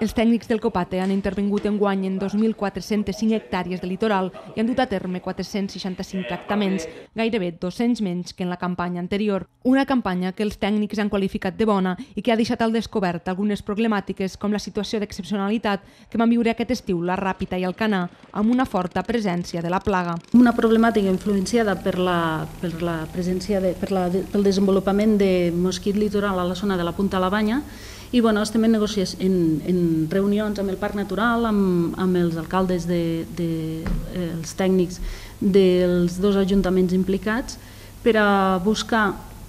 Els tècnics del COPATE han intervingut en guany en 2.405 hectàrees de litoral i han dut a terme 465 tractaments, gairebé 200 menys que en la campanya anterior. Una campanya que els tècnics han qualificat de bona i que ha deixat al descobert algunes problemàtiques com la situació d'excepcionalitat que van viure aquest estiu la Ràpita i el Canà, amb una forta presència de la plaga. Una problemàtica influenciada per la, per la presència de, per la, pel desenvolupament de mosquit litoral a la zona de la Punta banya i bueno, estem en, negocies, en, en reunions amb el Parc Natural, amb, amb els alcaldes, de, de, eh, els tècnics dels dos ajuntaments implicats, per a buscar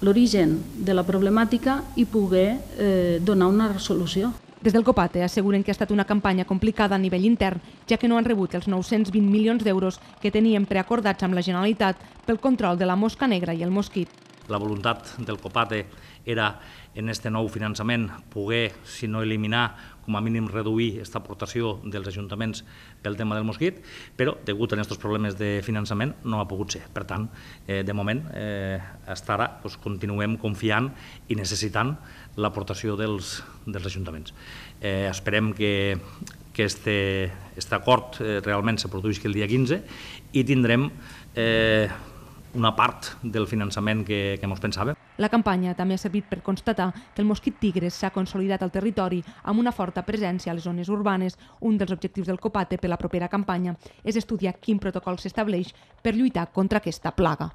l'origen de la problemàtica i poder eh, donar una resolució. Des del Copate eh, asseguren que ha estat una campanya complicada a nivell intern, ja que no han rebut els 920 milions d'euros que tenien preacordats amb la Generalitat pel control de la mosca negra i el mosquit la voluntat del COPATE era en aquest nou finançament poder, si no eliminar, com a mínim reduir aquesta aportació dels ajuntaments pel tema del mosquit, però degut a aquests problemes de finançament no ha pogut ser. Per tant, eh, de moment, eh, ara continuem confiant i necessitant l'aportació dels, dels ajuntaments. Eh, esperem que que este, acord eh, realment se produeixi el dia 15 i tindrem eh, una part del finançament que, que mos pensava. La campanya també ha servit per constatar que el mosquit tigre s'ha consolidat al territori amb una forta presència a les zones urbanes. Un dels objectius del COPATE per la propera campanya és estudiar quin protocol s'estableix per lluitar contra aquesta plaga.